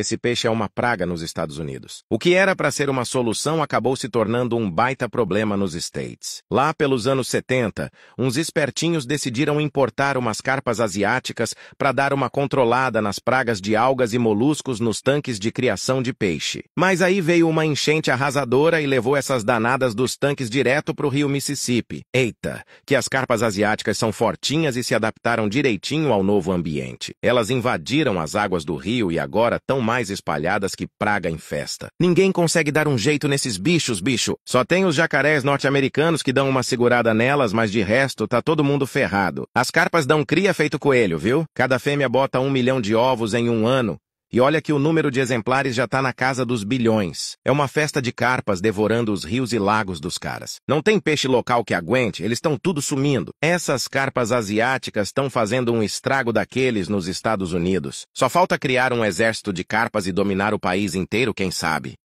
Esse peixe é uma praga nos Estados Unidos. O que era para ser uma solução acabou se tornando um baita problema nos States. Lá pelos anos 70, uns espertinhos decidiram importar umas carpas asiáticas para dar uma controlada nas pragas de algas e moluscos nos tanques de criação de peixe. Mas aí veio uma enchente arrasadora e levou essas danadas dos tanques direto para o rio Mississippi. Eita, que as carpas asiáticas são fortinhas e se adaptaram direitinho ao novo ambiente. Elas invadiram as águas do rio e agora tão mais espalhadas que praga em festa. Ninguém consegue dar um jeito nesses bichos, bicho. Só tem os jacarés norte-americanos que dão uma segurada nelas, mas de resto tá todo mundo ferrado. As carpas dão cria feito coelho, viu? Cada fêmea bota um milhão de ovos em um ano, e olha que o número de exemplares já tá na casa dos bilhões. É uma festa de carpas devorando os rios e lagos dos caras. Não tem peixe local que aguente, eles estão tudo sumindo. Essas carpas asiáticas estão fazendo um estrago daqueles nos Estados Unidos. Só falta criar um exército de carpas e dominar o país inteiro, quem sabe.